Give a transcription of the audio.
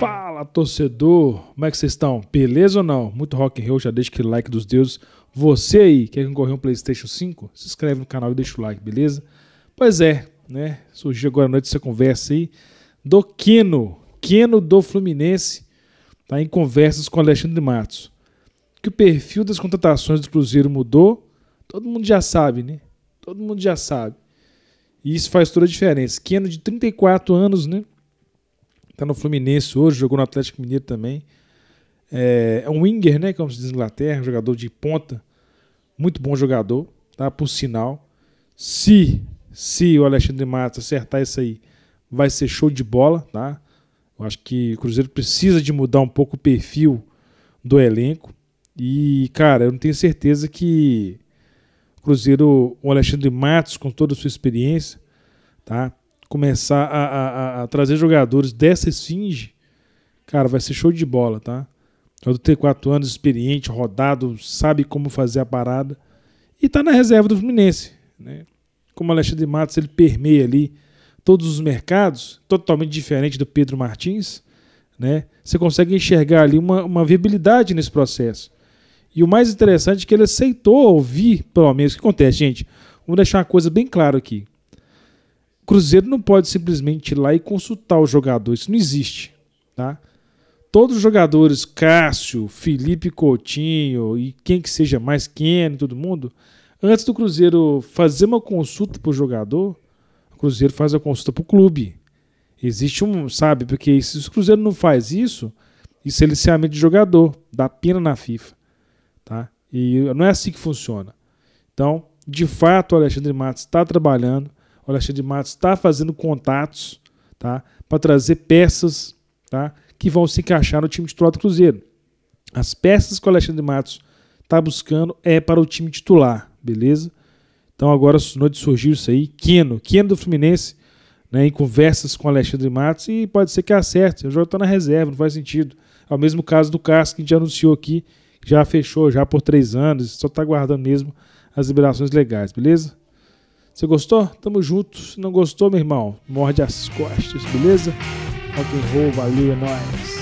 Fala torcedor, como é que vocês estão? Beleza ou não? Muito rock and roll, já deixa aquele like dos deuses. Você aí quer concorrer um PlayStation 5? Se inscreve no canal e deixa o like, beleza? Pois é, né? Surgiu agora à noite essa conversa aí do Keno, Keno do Fluminense, tá em conversas com Alexandre Matos. Que o perfil das contratações do Cruzeiro mudou, todo mundo já sabe, né? Todo mundo já sabe. E isso faz toda a diferença. Keno de 34 anos, né? Está no Fluminense hoje, jogou no Atlético Mineiro também. É, é um winger, né? Como se diz na Inglaterra, um jogador de ponta. Muito bom jogador, tá? Por sinal. Se, se o Alexandre Matos acertar isso aí, vai ser show de bola, tá? Eu acho que o Cruzeiro precisa de mudar um pouco o perfil do elenco. E, cara, eu não tenho certeza que o Cruzeiro, o Alexandre Matos, com toda a sua experiência, tá? começar a, a, a trazer jogadores dessa esfinge, cara, vai ser show de bola, tá? Jogador ter quatro anos, experiente, rodado, sabe como fazer a parada. E tá na reserva do Fluminense. Né? Como Alexandre Matos, ele permeia ali todos os mercados, totalmente diferente do Pedro Martins, né? Você consegue enxergar ali uma, uma viabilidade nesse processo. E o mais interessante é que ele aceitou ouvir, pelo menos, o que acontece, gente? Vamos deixar uma coisa bem clara aqui. Cruzeiro não pode simplesmente ir lá e consultar o jogador, isso não existe, tá? Todos os jogadores, Cássio, Felipe Coutinho e quem que seja mais, Ken, todo mundo, antes do Cruzeiro fazer uma consulta para o jogador, o Cruzeiro faz a consulta para o clube. Existe um, sabe, porque se o Cruzeiro não faz isso, isso é licenciamento de jogador, dá pena na FIFA, tá? E não é assim que funciona. Então, de fato, o Alexandre Matos está trabalhando, o Alexandre de Matos está fazendo contatos tá? para trazer peças tá? que vão se encaixar no time titular do Cruzeiro. As peças que o Alexandre de Matos está buscando é para o time titular, beleza? Então agora surgiu isso aí. Queno, Queno do Fluminense, né, em conversas com o Alexandre Matos, e pode ser que acerte. O jogo está na reserva, não faz sentido. É o mesmo caso do Cássio, que a gente anunciou aqui, já fechou já por três anos, só está aguardando mesmo as liberações legais, beleza? Você gostou? Tamo junto. Se não gostou, meu irmão, morde as costas, beleza? Rock and roll, valeu, é nóis.